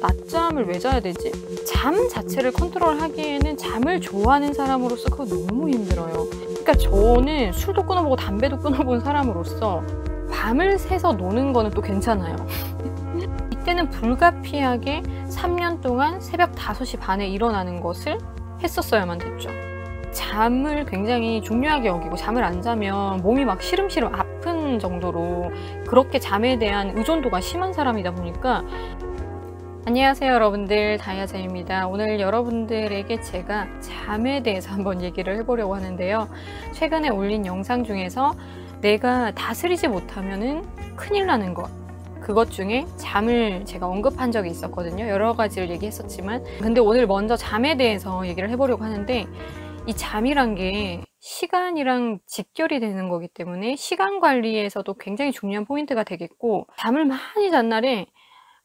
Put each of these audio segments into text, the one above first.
낮잠을 왜 자야 되지? 잠 자체를 컨트롤하기에는 잠을 좋아하는 사람으로서 그거 너무 힘들어요. 그러니까 저는 술도 끊어보고 담배도 끊어본 사람으로서 밤을 새서 노는 거는 또 괜찮아요. 이때는 불가피하게 3년 동안 새벽 5시 반에 일어나는 것을 했었어야만 됐죠. 잠을 굉장히 중요하게 여기고 잠을 안 자면 몸이 막 시름시름 아픈 정도로 그렇게 잠에 대한 의존도가 심한 사람이다 보니까 안녕하세요 여러분들 다이아제입니다 오늘 여러분들에게 제가 잠에 대해서 한번 얘기를 해보려고 하는데요 최근에 올린 영상 중에서 내가 다스리지 못하면 큰일 나는 것 그것 중에 잠을 제가 언급한 적이 있었거든요 여러 가지를 얘기했었지만 근데 오늘 먼저 잠에 대해서 얘기를 해보려고 하는데 이 잠이란 게 시간이랑 직결이 되는 거기 때문에 시간 관리에서도 굉장히 중요한 포인트가 되겠고 잠을 많이 잔 날에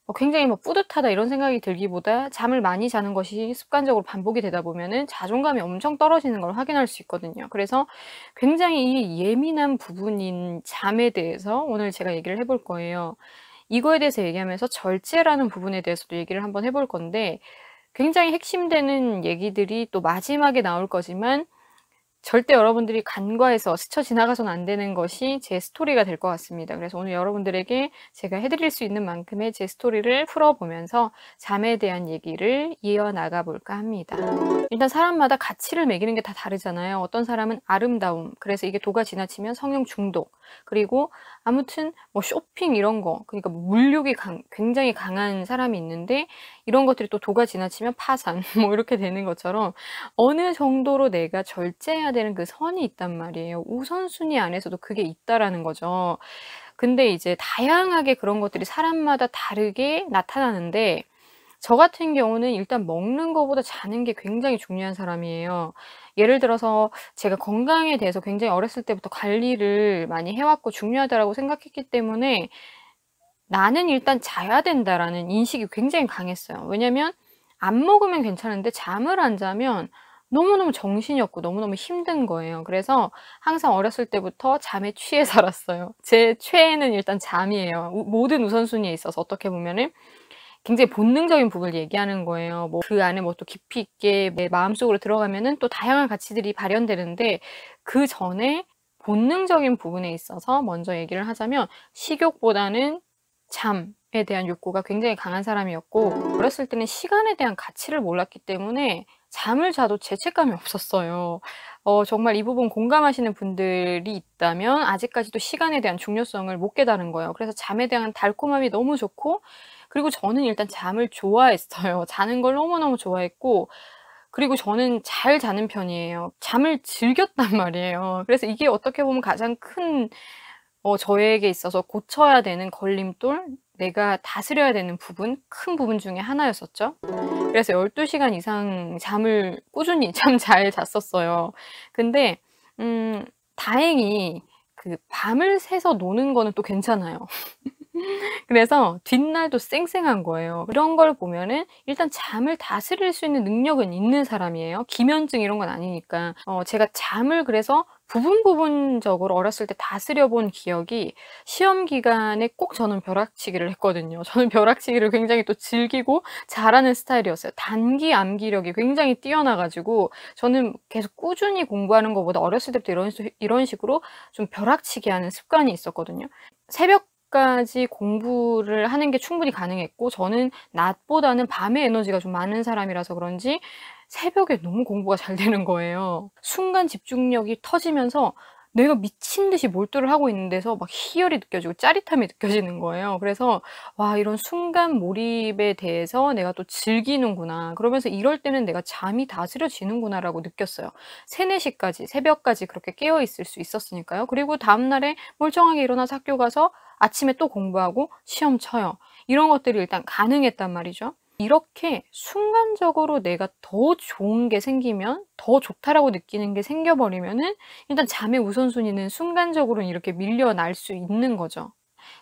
뭐 굉장히 뭐 뿌듯하다 이런 생각이 들기보다 잠을 많이 자는 것이 습관적으로 반복이 되다 보면은 자존감이 엄청 떨어지는 걸 확인할 수 있거든요. 그래서 굉장히 예민한 부분인 잠에 대해서 오늘 제가 얘기를 해볼 거예요. 이거에 대해서 얘기하면서 절제라는 부분에 대해서도 얘기를 한번 해볼 건데 굉장히 핵심되는 얘기들이 또 마지막에 나올 거지만 절대 여러분들이 간과해서 스쳐 지나가선 안 되는 것이 제 스토리가 될 것 같습니다. 그래서 오늘 여러분들에게 제가 해드릴 수 있는 만큼의 제 스토리를 풀어보면서 잠에 대한 얘기를 이어나가 볼까 합니다. 일단 사람마다 가치를 매기는 게 다 다르잖아요. 어떤 사람은 아름다움, 그래서 이게 도가 지나치면 성형 중독, 그리고 아무튼 뭐 쇼핑 이런 거 그러니까 뭐 물욕이 강, 굉장히 강한 사람이 있는데 이런 것들이 또 도가 지나치면 파산 뭐 이렇게 되는 것처럼 어느 정도로 내가 절제해야 되는 그 선이 있단 말이에요. 우선순위 안에서도 그게 있다라는 거죠. 근데 이제 다양하게 그런 것들이 사람마다 다르게 나타나는데 저 같은 경우는 일단 먹는 것보다 자는 게 굉장히 중요한 사람이에요. 예를 들어서 제가 건강에 대해서 굉장히 어렸을 때부터 관리를 많이 해왔고 중요하다라고 생각했기 때문에 나는 일단 자야 된다라는 인식이 굉장히 강했어요. 왜냐면 안 먹으면 괜찮은데 잠을 안 자면 너무너무 정신이 없고 너무너무 힘든 거예요. 그래서 항상 어렸을 때부터 잠에 취해 살았어요. 제 최애는 일단 잠이에요. 모든 우선순위에 있어서 어떻게 보면은 굉장히 본능적인 부분을 얘기하는 거예요. 뭐 그 안에 뭐 또 깊이 있게 마음속으로 들어가면은 또 다양한 가치들이 발현되는데 그 전에 본능적인 부분에 있어서 먼저 얘기를 하자면 식욕보다는 잠에 대한 욕구가 굉장히 강한 사람이었고 어렸을 때는 시간에 대한 가치를 몰랐기 때문에 잠을 자도 죄책감이 없었어요. 어, 정말 이 부분 공감하시는 분들이 있다면 아직까지도 시간에 대한 중요성을 못 깨달은 거예요. 그래서 잠에 대한 달콤함이 너무 좋고 그리고 저는 일단 잠을 좋아했어요. 자는 걸 너무너무 좋아했고 그리고 저는 잘 자는 편이에요. 잠을 즐겼단 말이에요. 그래서 이게 어떻게 보면 가장 큰 어, 저에게 있어서 고쳐야 되는 걸림돌 내가 다스려야 되는 부분, 큰 부분 중에 하나였었죠. 그래서 12시간 이상 잠을 꾸준히 참 잘 잤었어요. 근데, 음, 다행히 그 밤을 새서 노는 거는 또 괜찮아요. 그래서 뒷날도 쌩쌩한 거예요. 그런걸 보면은 일단 잠을 다스릴 수 있는 능력은 있는 사람이에요. 기면증 이런 건 아니니까. 어, 제가 잠을 그래서 부분 부분적으로 어렸을 때다 쓰려본 기억이 시험 기간에 꼭 저는 벼락치기를 했거든요. 저는 벼락치기를 굉장히 또 즐기고 잘하는 스타일이었어요. 단기 암기력이 굉장히 뛰어나가지고 저는 계속 꾸준히 공부하는 것보다 어렸을 때부터 이런, 이런 식으로 좀 벼락치기 하는 습관이 있었거든요. 새벽 까지 공부를 하는 게 충분히 가능했고 저는 낮보다는 밤에 에너지가 좀 많은 사람이라서 그런지 새벽에 너무 공부가 잘 되는 거예요. 순간 집중력이 터지면서 내가 미친 듯이 몰두를 하고 있는 데서 막 희열이 느껴지고 짜릿함이 느껴지는 거예요. 그래서 와 이런 순간 몰입에 대해서 내가 또 즐기는구나. 그러면서 이럴 때는 내가 잠이 다스려지는구나라고 느꼈어요. 3, 4시까지 새벽까지 그렇게 깨어 있을 수 있었으니까요. 그리고 다음 날에 멀쩡하게 일어나서 학교 가서 아침에 또 공부하고 시험 쳐요. 이런 것들이 일단 가능했단 말이죠. 이렇게 순간적으로 내가 더 좋은 게 생기면 더 좋다라고 느끼는 게 생겨버리면은 일단 잠의 우선순위는 순간적으로 이렇게 밀려날 수 있는 거죠.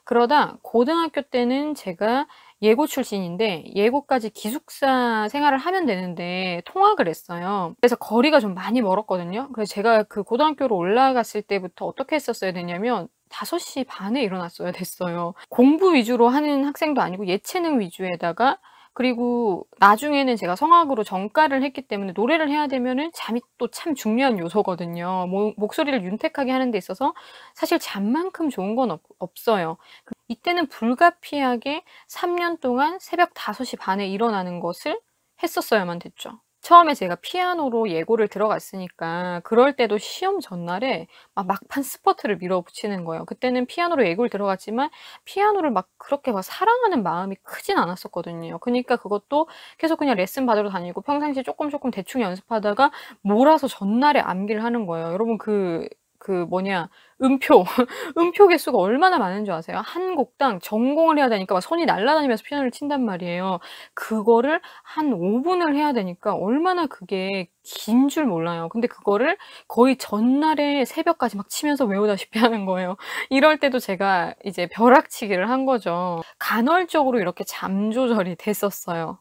그러다 고등학교 때는 제가 예고 출신인데 예고까지 기숙사 생활을 하면 되는데 통학을 했어요. 그래서 거리가 좀 많이 멀었거든요. 그래서 제가 그 고등학교로 올라갔을 때부터 어떻게 했었어야 되냐면 5시 반에 일어났어야 됐어요. 공부 위주로 하는 학생도 아니고 예체능 위주에다가 그리고 나중에는 제가 성악으로 전과를 했기 때문에 노래를 해야 되면은 잠이 또 참 중요한 요소거든요. 모, 목소리를 윤택하게 하는 데 있어서 사실 잠만큼 좋은 건 없, 없어요. 그 이때는 불가피하게 3년 동안 새벽 5시 반에 일어나는 것을 했었어야만 됐죠. 처음에 제가 피아노로 예고를 들어갔으니까 그럴 때도 시험 전날에 막 막판 스퍼트를 밀어붙이는 거예요. 그때는 피아노로 예고를 들어갔지만 피아노를 막 그렇게 막 사랑하는 마음이 크진 않았었거든요. 그러니까 그것도 계속 그냥 레슨 받으러 다니고 평상시에 조금 조금 대충 연습하다가 몰아서 전날에 암기를 하는 거예요. 여러분 그그 뭐냐 음표 음표 개수가 얼마나 많은 줄 아세요? 한 곡당 전공을 해야 되니까 막 손이 날아다니면서 피아노를 친단 말이에요. 그거를 한 5분을 해야 되니까 얼마나 그게 긴 줄 몰라요. 근데 그거를 거의 전날에 새벽까지 막 치면서 외우다시피 하는 거예요. 이럴 때도 제가 이제 벼락치기를 한 거죠. 간헐적으로 이렇게 잠 조절이 됐었어요.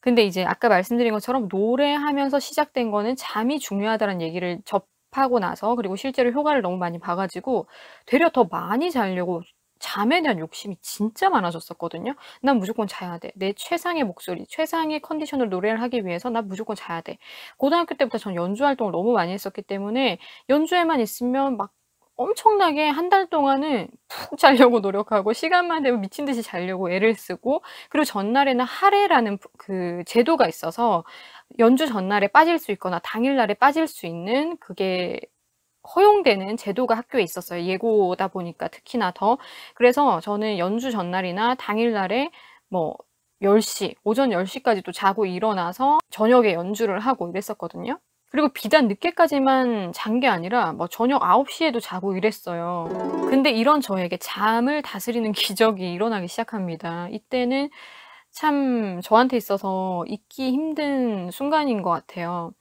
근데 이제 아까 말씀드린 것처럼 노래하면서 시작된 거는 잠이 중요하다는 얘기를 접 접하고 나서 그리고 실제로 효과를 너무 많이 봐가지고 되려 더 많이 자려고 잠에 대한 욕심이 진짜 많아졌었거든요. 난 무조건 자야 돼. 내 최상의 목소리, 최상의 컨디션으로 노래를 하기 위해서 난 무조건 자야 돼. 고등학교 때부터 전 연주 활동을 너무 많이 했었기 때문에 연주에만 있으면 막 엄청나게 한 달 동안은 푹 자려고 노력하고 시간만 되면 미친 듯이 자려고 애를 쓰고 그리고 전날에는 하례라는 그 제도가 있어서 연주 전날에 빠질 수 있거나 당일날에 빠질 수 있는 그게 허용되는 제도가 학교에 있었어요. 예고다 보니까 특히나 더. 그래서 저는 연주 전날이나 당일날에 뭐 10시, 오전 10시까지 또 자고 일어나서 저녁에 연주를 하고 이랬었거든요. 그리고 비단 늦게까지만 잔 게 아니라 뭐 저녁 9시에도 자고 이랬어요. 근데 이런 저에게 잠을 다스리는 기적이 일어나기 시작합니다. 이때는 참 저한테 있어서 잊기 힘든 순간인 것 같아요.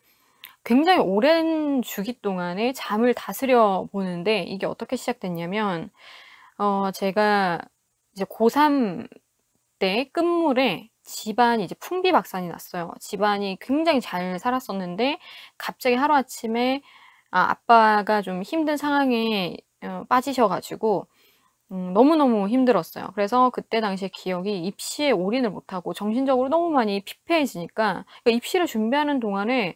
굉장히 오랜 주기 동안에 잠을 다스려 보는데 이게 어떻게 시작됐냐면 어 제가 이제 고3 때 끝물에 집안이 이제 풍비박산이 났어요. 집안이 굉장히 잘 살았었는데 갑자기 하루아침에 아, 아빠가 좀 힘든 상황에 어, 빠지셔가지고 음, 너무너무 힘들었어요. 그래서 그때 당시의 기억이 입시에 올인을 못하고 정신적으로 너무 많이 피폐해지니까 그러니까 입시를 준비하는 동안에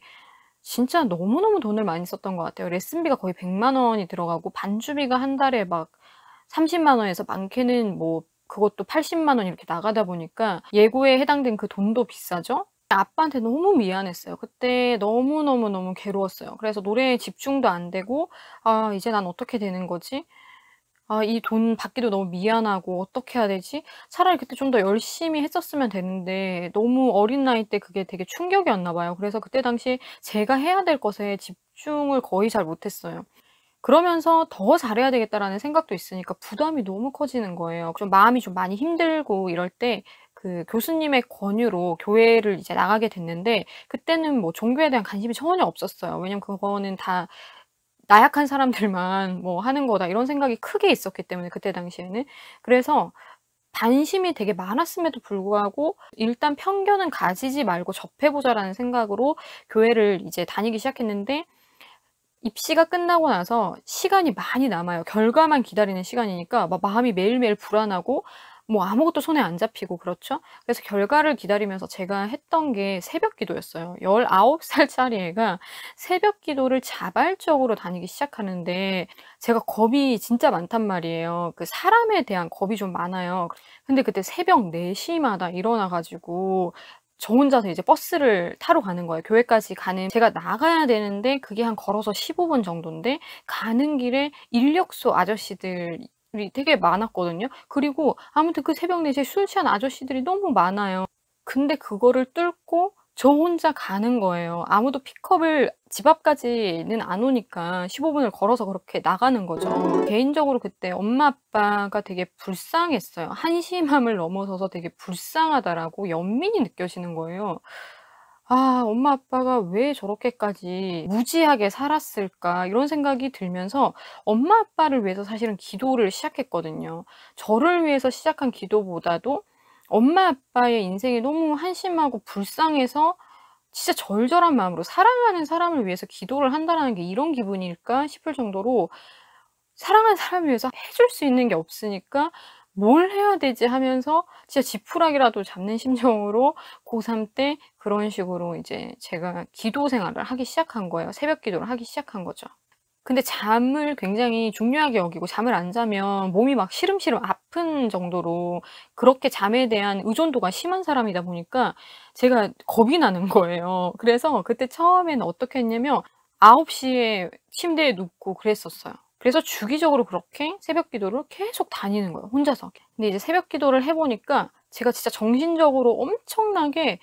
진짜 너무너무 돈을 많이 썼던 것 같아요. 레슨비가 거의 100만 원이 들어가고 반주비가 한 달에 막 30만 원에서 많게는 뭐 그것도 80만 원 이렇게 나가다 보니까 예고에 해당된 그 돈도 비싸죠? 아빠한테 너무 미안했어요. 그때 너무너무너무 괴로웠어요. 그래서 노래에 집중도 안 되고 아 이제 난 어떻게 되는 거지? 아이돈 받기도 너무 미안하고 '어떻게 해야 되지?' 차라리 그때 좀 더 열심히 했었으면 되는데 너무 어린 나이 때 그게 되게 충격이었나 봐요. 그래서 그때 당시 제가 해야 될 것에 집중을 거의 잘 못했어요. 그러면서 '더 잘해야 되겠다.'라는 생각도 있으니까 부담이 너무 커지는 거예요. 좀 마음이 좀 많이 힘들고 이럴 때 그 교수님의 권유로 교회를 이제 나가게 됐는데 그때는 뭐 종교에 대한 관심이 전혀 없었어요. 왜냐면 그거는 다 나약한 사람들만 뭐 하는 거다 이런 생각이 크게 있었기 때문에 그때 당시에는 그래서 관심이 되게 많았음에도 불구하고 일단 편견은 가지지 말고 접해보자라는 생각으로 교회를 이제 다니기 시작했는데 입시가 끝나고 나서 시간이 많이 남아요. 결과만 기다리는 시간이니까 막 마음이 매일매일 불안하고 뭐 아무것도 손에 안 잡히고 그렇죠? 그래서 결과를 기다리면서 제가 했던 게 새벽 기도였어요. 19살짜리 애가 새벽 기도를 자발적으로 다니기 시작하는데 제가 겁이 진짜 많단 말이에요. 그 사람에 대한 겁이 좀 많아요. 근데 그때 새벽 4시마다 일어나가지고 저 혼자서 이제 버스를 타러 가는 거예요. 교회까지 가는 제가 나가야 되는데 그게 한 걸어서 15분 정도인데 가는 길에 인력소 아저씨들 들이 되게 많았거든요. 그리고 아무튼 그 새벽 4시에 술 취한 아저씨들이 너무 많아요. 근데 그거를 뚫고 저 혼자 가는 거예요. 아무도 픽업을 집 앞까지는 안 오니까 15분을 걸어서 그렇게 나가는 거죠. 개인적으로 그때 엄마 아빠가 되게 불쌍했어요. 한심함을 넘어서서 되게 불쌍하다라고 연민이 느껴지는 거예요. 아, 엄마 아빠가 왜 저렇게까지 무지하게 살았을까 이런 생각이 들면서 엄마 아빠를 위해서 사실은 기도를 시작했거든요. 저를 위해서 시작한 기도보다도 엄마 아빠의 인생이 너무 한심하고 불쌍해서 진짜 절절한 마음으로 사랑하는 사람을 위해서 기도를 한다는 게 이런 기분일까 싶을 정도로 사랑하는 사람 을 위해서 해줄 수 있는 게 없으니까 뭘 해야 되지 하면서 진짜 지푸라기라도 잡는 심정으로 고3 때 그런 식으로 이제 제가 기도 생활을 하기 시작한 거예요. 새벽 기도를 하기 시작한 거죠. 근데 잠을 굉장히 중요하게 여기고 잠을 안 자면 몸이 막 시름시름 아픈 정도로 그렇게 잠에 대한 의존도가 심한 사람이다 보니까 제가 겁이 나는 거예요. 그래서 그때 처음에는 어떻게 했냐면 9시에 침대에 눕고 그랬었어요. 그래서 주기적으로 그렇게 새벽 기도를 계속 다니는 거예요. 혼자서. 근데 이제 새벽 기도를 해보니까 제가 진짜 정신적으로 엄청나게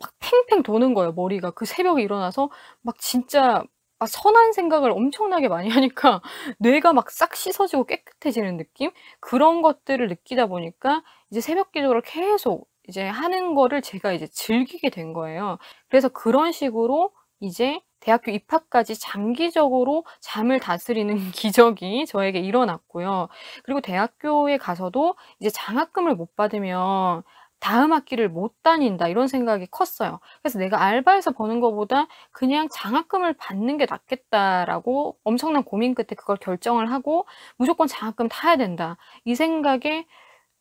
막 팽팽 도는 거예요. 머리가. 그 새벽에 일어나서 막 진짜 막 선한 생각을 엄청나게 많이 하니까 뇌가 막 싹 씻어지고 깨끗해지는 느낌? 그런 것들을 느끼다 보니까 이제 새벽 기도를 계속 이제 하는 거를 제가 이제 즐기게 된 거예요. 그래서 그런 식으로 이제 대학교 입학까지 장기적으로 잠을 다스리는 기적이 저에게 일어났고요. 그리고 대학교에 가서도 이제 장학금을 못 받으면 다음 학기를 못 다닌다 이런 생각이 컸어요. 그래서 내가 알바에서 버는 것보다 그냥 장학금을 받는 게 낫겠다라고 엄청난 고민 끝에 그걸 결정을 하고 무조건 장학금 타야 된다 이 생각에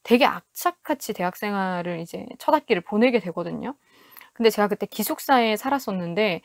되게 악착같이 대학생활을 이제 첫 학기를 보내게 되거든요. 근데 제가 그때 기숙사에 살았었는데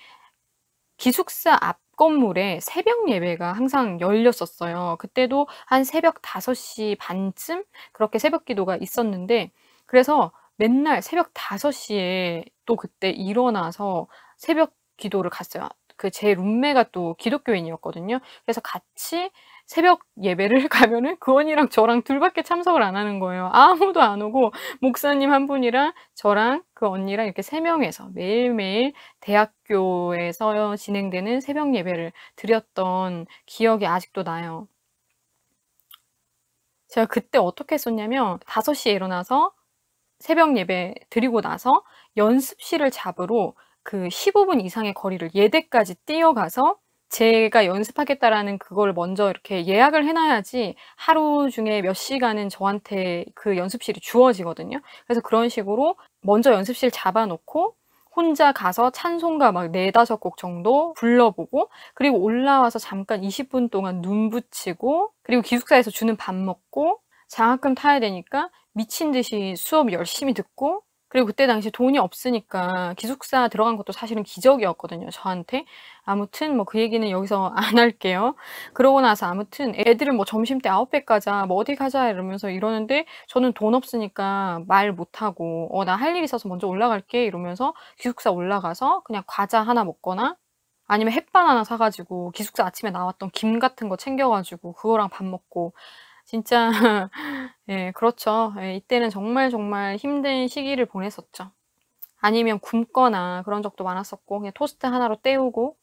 기숙사 앞 건물에 새벽 예배가 항상 열렸었어요. 그때도 한 새벽 5시 반쯤 그렇게 새벽 기도가 있었는데 그래서 맨날 새벽 5시에 또 그때 일어나서 새벽 기도를 갔어요. 그 제 룸메가 또 기독교인이었거든요. 그래서 같이 새벽 예배를 가면은 그 언니랑 저랑 둘밖에 참석을 안 하는 거예요. 아무도 안 오고 목사님 한 분이랑 저랑 그 언니랑 이렇게 세 명에서 매일매일 대학교에서 진행되는 새벽 예배를 드렸던 기억이 아직도 나요. 제가 그때 어떻게 했었냐면 5시에 일어나서 새벽 예배 드리고 나서 연습실을 잡으러 그 15분 이상의 거리를 예대까지 뛰어가서 제가 연습하겠다라는 그걸 먼저 이렇게 예약을 해놔야지 하루 중에 몇 시간은 저한테 그 연습실이 주어지거든요. 그래서 그런 식으로 먼저 연습실 잡아놓고 혼자 가서 찬송가 막 네다섯 곡 정도 불러보고 그리고 올라와서 잠깐 20분 동안 눈 붙이고 그리고 기숙사에서 주는 밥 먹고 장학금 타야 되니까 미친 듯이 수업 열심히 듣고 그리고 그때 당시 돈이 없으니까 기숙사 들어간 것도 사실은 기적이었거든요. 저한테. 아무튼 뭐 그 얘기는 여기서 안 할게요. 그러고 나서 아무튼 애들은 뭐 점심 때 아홉 배까 가자, 뭐 어디 가자 이러면서 이러는데 저는 돈 없으니까 말 못하고 어, 나 할일이 있어서 먼저 올라갈게 이러면서 기숙사 올라가서 그냥 과자 하나 먹거나 아니면 햇반 하나 사가지고 기숙사 아침에 나왔던 김 같은 거 챙겨가지고 그거랑 밥 먹고 진짜 예, 그렇죠. 예, 이때는 정말 정말 힘든 시기를 보냈었죠. 아니면 굶거나 그런 적도 많았었고 그냥 토스트 하나로 때우고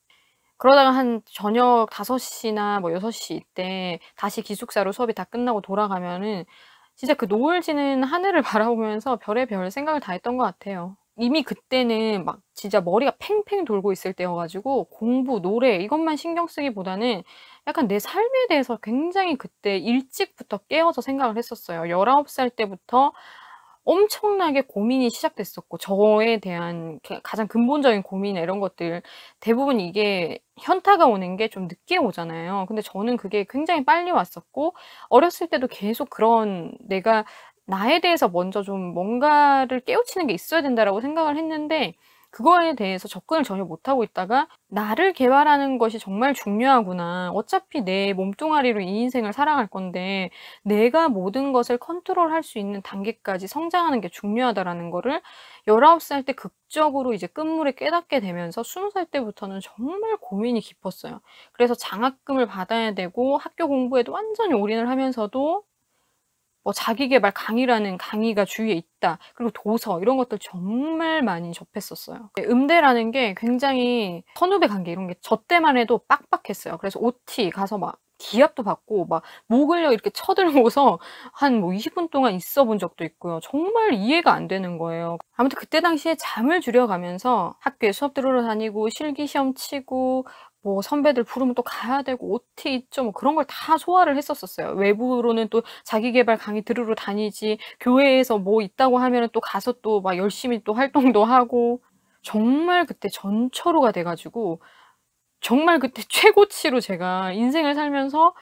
그러다가 한 저녁 5시나 뭐 6시 이때 다시 기숙사로 수업이 다 끝나고 돌아가면은 진짜 그 노을지는 하늘을 바라보면서 별의별 생각을 다 했던 것 같아요. 이미 그때는 막 진짜 머리가 팽팽 돌고 있을 때여가지고 공부, 노래 이것만 신경 쓰기보다는 약간 내 삶에 대해서 굉장히 그때 일찍부터 깨어서 생각을 했었어요. 19살 때부터 엄청나게 고민이 시작됐었고 저에 대한 가장 근본적인 고민 이런 것들 대부분 이게 현타가 오는 게 좀 늦게 오잖아요. 근데 저는 그게 굉장히 빨리 왔었고 어렸을 때도 계속 그런 내가 나에 대해서 먼저 좀 뭔가를 깨우치는 게 있어야 된다라고 생각을 했는데 그거에 대해서 접근을 전혀 못하고 있다가 나를 개발하는 것이 정말 중요하구나. 어차피 내 몸뚱아리로 이 인생을 살아갈 건데 내가 모든 것을 컨트롤할 수 있는 단계까지 성장하는 게 중요하다라는 거를 19살 때 극적으로 이제 끝물에 깨닫게 되면서 20살 때부터는 정말 고민이 깊었어요. 그래서 장학금을 받아야 되고 학교 공부에도 완전히 올인을 하면서도 뭐 어, 자기개발 강의라는 강의가 주위에 있다 그리고 도서 이런 것들 정말 많이 접했었어요 네, 음대라는 게 굉장히 선후배 관계 이런 게 저 때만 해도 빡빡했어요 그래서 OT 가서 막 기압도 받고 막 목을요 이렇게 쳐들고서 한 뭐 20분 동안 있어 본 적도 있고요. 정말 이해가 안 되는 거예요. 아무튼 그때 당시에 잠을 줄여가면서 학교에 수업 들으러 다니고 실기시험 치고 뭐 선배들 부르면 또 가야 되고 OT 있죠 뭐 그런 걸 다 소화를 했었었어요 외부로는 또 자기개발 강의 들으러 다니지 교회에서 뭐 있다고 하면 또 가서 또 막 열심히 또 활동도 하고 정말 그때 전처로가 돼가지고 정말 그때 최고치로 제가 인생을 살면서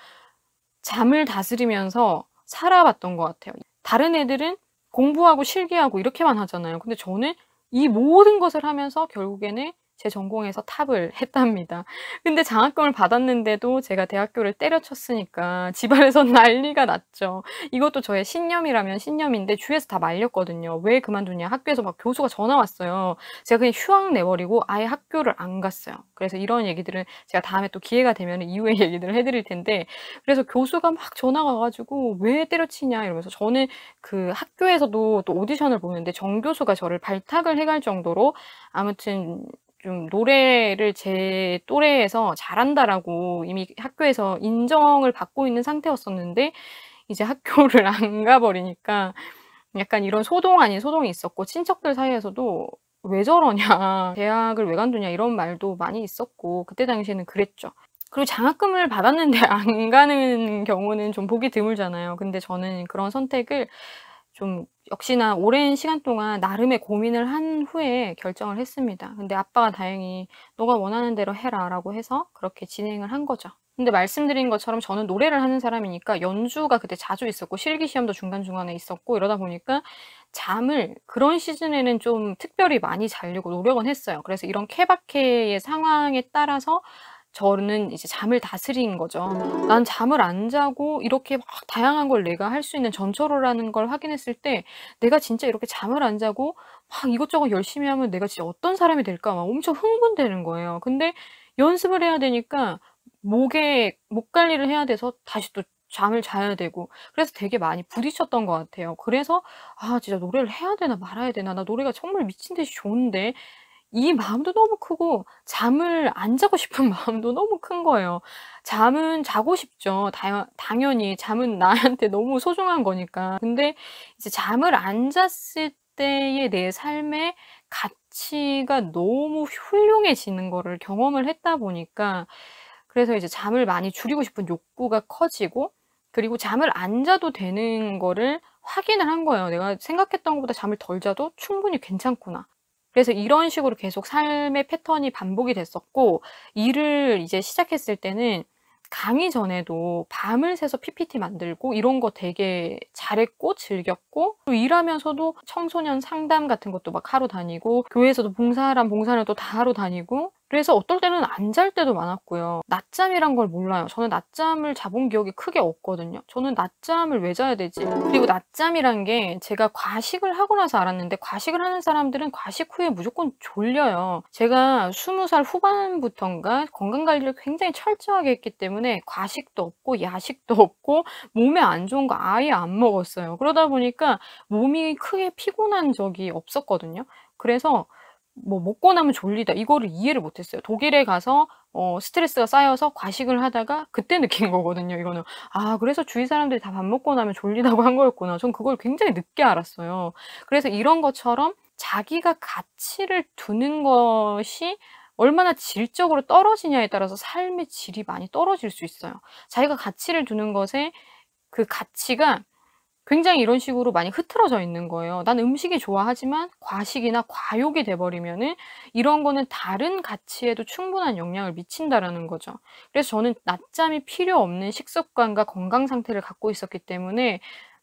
잠을 다스리면서 살아봤던 것 같아요. 다른 애들은 공부하고 실기하고 이렇게만 하잖아요. 근데 저는 이 모든 것을 하면서 결국에는 제 전공에서 탑을 했답니다. 근데 장학금을 받았는데도 제가 대학교를 때려쳤으니까 집안에서 난리가 났죠. 이것도 저의 신념이라면 신념인데 주위에서 다 말렸거든요. 왜 그만두냐 학교에서 막 교수가 전화 왔어요. 제가 그냥 휴학 내버리고 아예 학교를 안 갔어요. 그래서 이런 얘기들은 제가 다음에 또 기회가 되면 이후에 얘기들을 해드릴 텐데 그래서 교수가 막 전화가 와가지고 왜 때려치냐 이러면서 저는 그 학교에서도 또 오디션을 보는데 정 교수가 저를 발탁을 해갈 정도로 아무튼 좀 노래를 제 또래에서 잘한다라고 이미 학교에서 인정을 받고 있는 상태였었는데 이제 학교를 안 가버리니까 약간 이런 소동 아닌 소동이 있었고 친척들 사이에서도 왜 저러냐 대학을 왜 간두냐 이런 말도 많이 있었고 그때 당시에는 그랬죠 그리고 장학금을 받았는데 안 가는 경우는 좀 보기 드물잖아요 근데 저는 그런 선택을 좀 역시나 오랜 시간 동안 나름의 고민을 한 후에 결정을 했습니다. 근데 아빠가 다행히 너가 원하는 대로 해라 라고 해서 그렇게 진행을 한 거죠. 근데 말씀드린 것처럼 저는 노래를 하는 사람이니까 연주가 그때 자주 있었고 실기 시험도 중간중간에 있었고 이러다 보니까 잠을 그런 시즌에는 좀 특별히 많이 자려고 노력은 했어요. 그래서 이런 케바케의 상황에 따라서 저는 이제 잠을 다스린 거죠. 난 잠을 안 자고 이렇게 막 다양한 걸 내가 할 수 있는 전처로라는 걸 확인했을 때 내가 진짜 이렇게 잠을 안 자고 막 이것저것 열심히 하면 내가 진짜 어떤 사람이 될까 막 엄청 흥분되는 거예요. 근데 연습을 해야 되니까 목에 목 관리를 해야 돼서 다시 또 잠을 자야 되고 그래서 되게 많이 부딪혔던 것 같아요. 그래서 아 진짜 노래를 해야 되나 말아야 되나 나 노래가 정말 미친 듯이 좋은데 이 마음도 너무 크고 잠을 안 자고 싶은 마음도 너무 큰 거예요. 잠은 자고 싶죠. 다, 당연히 잠은 나한테 너무 소중한 거니까. 근데 이제 잠을 안 잤을 때의 내 삶의 가치가 너무 훌륭해지는 거를 경험을 했다 보니까 그래서 이제 잠을 많이 줄이고 싶은 욕구가 커지고 그리고 잠을 안 자도 되는 거를 확인을 한 거예요. 내가 생각했던 것보다 잠을 덜 자도 충분히 괜찮구나. 그래서 이런 식으로 계속 삶의 패턴이 반복이 됐었고 일을 이제 시작했을 때는 강의 전에도 밤을 새서 PPT 만들고 이런 거 되게 잘했고 즐겼고 또 일하면서도 청소년 상담 같은 것도 막 하러 다니고 교회에서도 봉사란 하 봉사를 또 다 하러 다니고 그래서 어떨 때는 안 잘 때도 많았고요. 낮잠이란 걸 몰라요. 저는 낮잠을 자본 기억이 크게 없거든요. 저는 낮잠을 왜 자야 되지? 그리고 낮잠이란 게 제가 과식을 하고 나서 알았는데 과식을 하는 사람들은 과식 후에 무조건 졸려요. 제가 20살 후반부터인가 건강관리를 굉장히 철저하게 했기 때문에 과식도 없고 야식도 없고 몸에 안 좋은 거 아예 안 먹었어요. 그러다 보니까 몸이 크게 피곤한 적이 없었거든요. 그래서 뭐 먹고 나면 졸리다 이거를 이해를 못했어요. 독일에 가서 어, 스트레스가 쌓여서 과식을 하다가 그때 느낀 거거든요. 이거는 아 그래서 주위 사람들이 다 밥 먹고 나면 졸리다고 한 거였구나. 전 그걸 굉장히 늦게 알았어요. 그래서 이런 것처럼 자기가 가치를 두는 것이 얼마나 질적으로 떨어지냐에 따라서 삶의 질이 많이 떨어질 수 있어요. 자기가 가치를 두는 것에 그 가치가 굉장히 이런 식으로 많이 흐트러져 있는 거예요. 난 음식이 좋아하지만 과식이나 과욕이 돼버리면은 이런 거는 다른 가치에도 충분한 영향을 미친다라는 거죠. 그래서 저는 낮잠이 필요 없는 식습관과 건강 상태를 갖고 있었기 때문에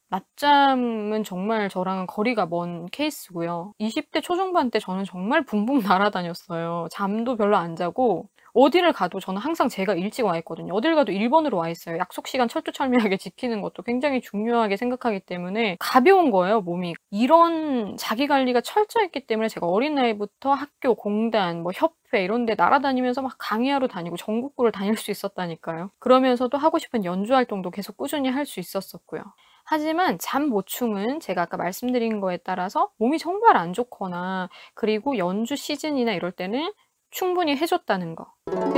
낮잠은 정말 저랑은 거리가 먼 케이스고요. 20대 초중반 때 저는 정말 붕붕 날아다녔어요. 잠도 별로 안 자고 어디를 가도 저는 항상 제가 일찍 와 있거든요. 어딜 가도 1번으로 와 있어요. 약속 시간 철두철미하게 지키는 것도 굉장히 중요하게 생각하기 때문에 가벼운 거예요, 몸이. 이런 자기 관리가 철저했기 때문에 제가 어린 나이부터 학교, 공단, 뭐 협회 이런 데 날아다니면서 막 강의하러 다니고 전국구를 다닐 수 있었다니까요. 그러면서도 하고 싶은 연주 활동도 계속 꾸준히 할 수 있었었고요. 하지만 잠 보충은 제가 아까 말씀드린 거에 따라서 몸이 정말 안 좋거나 그리고 연주 시즌이나 이럴 때는 충분히 해줬다는 거.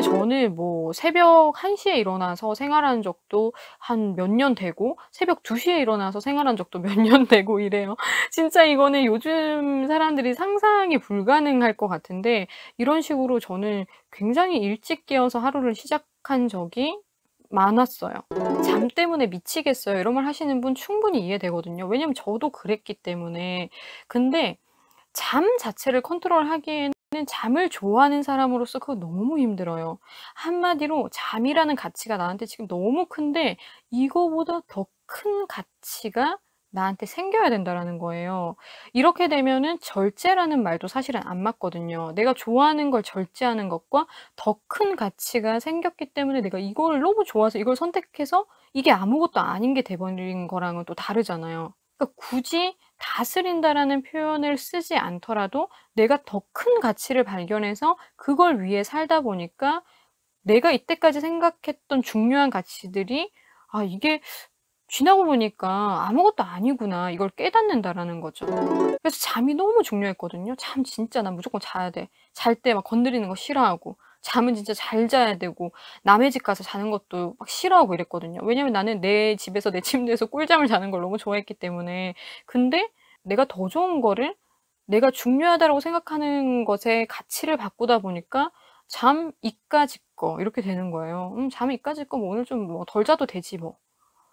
저는 뭐 새벽 1시에 일어나서 생활한 적도 한 몇 년 되고 새벽 2시에 일어나서 생활한 적도 몇 년 되고 이래요. 진짜 이거는 요즘 사람들이 상상이 불가능할 것 같은데 이런 식으로 저는 굉장히 일찍 깨어서 하루를 시작한 적이 많았어요. 잠 때문에 미치겠어요. 이런 말 하시는 분 충분히 이해되거든요. 왜냐면 저도 그랬기 때문에. 근데 잠 자체를 컨트롤하기에는 잠을 좋아하는 사람으로서 그거 너무 힘들어요. 한마디로 잠이라는 가치가 나한테 지금 너무 큰데 이거보다 더 큰 가치가 나한테 생겨야 된다라는 거예요. 이렇게 되면은 절제라는 말도 사실은 안 맞거든요. 내가 좋아하는 걸 절제하는 것과 더 큰 가치가 생겼기 때문에 내가 이걸 너무 좋아서 이걸 선택해서 이게 아무것도 아닌 게 돼버린 거랑은 또 다르잖아요. 그러니까 굳이 다스린다라는 표현을 쓰지 않더라도 내가 더 큰 가치를 발견해서 그걸 위해 살다 보니까 내가 이때까지 생각했던 중요한 가치들이 아, 이게 지나고 보니까 아무것도 아니구나 이걸 깨닫는다라는 거죠 그래서 잠이 너무 중요했거든요 잠 진짜 난 무조건 자야 돼 잘 때 막 건드리는 거 싫어하고 잠은 진짜 잘 자야 되고 남의 집 가서 자는 것도 막 싫어하고 이랬거든요 왜냐면 나는 내 집에서 내 침대에서 꿀잠을 자는 걸 너무 좋아했기 때문에 근데 내가 더 좋은 거를 내가 중요하다고 라 생각하는 것에 가치를 바꾸다 보니까 잠 이까짓 거 이렇게 되는 거예요 음, 잠 이까짓 거뭐 오늘 좀 뭐 덜 자도 되지 뭐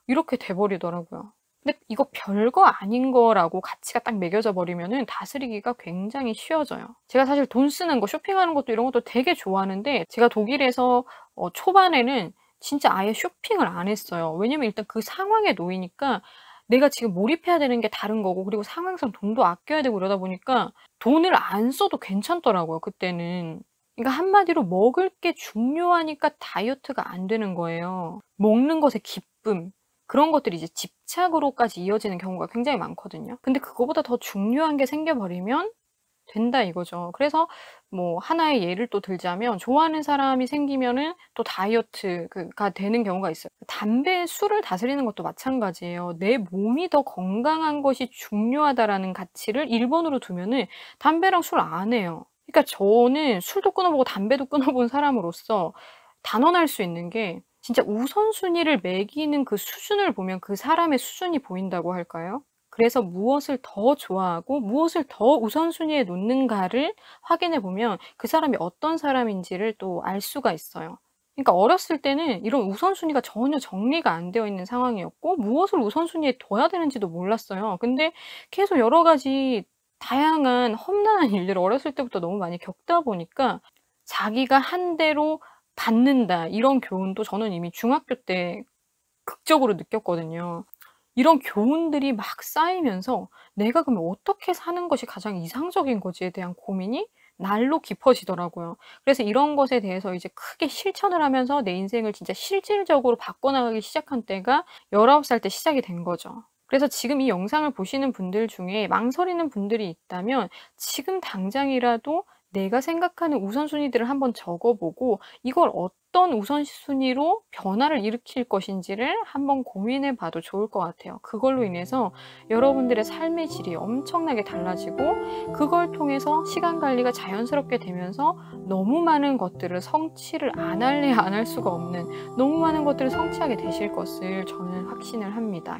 이렇게 돼버리더라고요. 근데 이거 별거 아닌 거라고 가치가 딱 매겨져 버리면은 다스리기가 굉장히 쉬워져요. 제가 사실 돈 쓰는 거, 쇼핑하는 것도 이런 것도 되게 좋아하는데 제가 독일에서 어, 초반에는 진짜 아예 쇼핑을 안 했어요. 왜냐면 일단 그 상황에 놓이니까 내가 지금 몰입해야 되는 게 다른 거고 그리고 상황상 돈도 아껴야 되고 이러다 보니까 돈을 안 써도 괜찮더라고요. 그때는. 그러니까 한마디로 먹을 게 중요하니까 다이어트가 안 되는 거예요. 먹는 것의 기쁨, 그런 것들이 이제 집착으로까지 이어지는 경우가 굉장히 많거든요. 근데 그거보다 더 중요한 게 생겨버리면 된다 이거죠. 그래서 뭐 하나의 예를 또 들자면 좋아하는 사람이 생기면은 또 다이어트가 되는 경우가 있어요. 담배, 술을 다스리는 것도 마찬가지예요. 내 몸이 더 건강한 것이 중요하다라는 가치를 1번으로 두면은 담배랑 술 안 해요. 그러니까 저는 술도 끊어보고 담배도 끊어본 사람으로서 단언할 수 있는 게 진짜 우선순위를 매기는 그 수준을 보면 그 사람의 수준이 보인다고 할까요? 그래서 무엇을 더 좋아하고 무엇을 더 우선순위에 놓는가를 확인해 보면 그 사람이 어떤 사람인지를 또 알 수가 있어요. 그러니까 어렸을 때는 이런 우선순위가 전혀 정리가 안 되어 있는 상황이었고 무엇을 우선순위에 둬야 되는지도 몰랐어요. 근데 계속 여러 가지 다양한 험난한 일들을 어렸을 때부터 너무 많이 겪다 보니까 자기가 한 대로 받는다 이런 교훈도 저는 이미 중학교 때 극적으로 느꼈거든요. 이런 교훈들이 막 쌓이면서 내가 그러면 어떻게 사는 것이 가장 이상적인 거지에 대한 고민이 날로 깊어지더라고요. 그래서 이런 것에 대해서 이제 크게 실천을 하면서 내 인생을 진짜 실질적으로 바꿔나가기 시작한 때가 19살 때 시작이 된 거죠. 그래서 지금 이 영상을 보시는 분들 중에 망설이는 분들이 있다면 지금 당장이라도 내가 생각하는 우선순위들을 한번 적어보고 이걸 어떤 우선순위로 변화를 일으킬 것인지를 한번 고민해 봐도 좋을 것 같아요. 그걸로 인해서 여러분들의 삶의 질이 엄청나게 달라지고 그걸 통해서 시간 관리가 자연스럽게 되면서 너무 많은 것들을 성취를 안 할래 안할 수가 없는 너무 많은 것들을 성취하게 되실 것을 저는 확신을 합니다.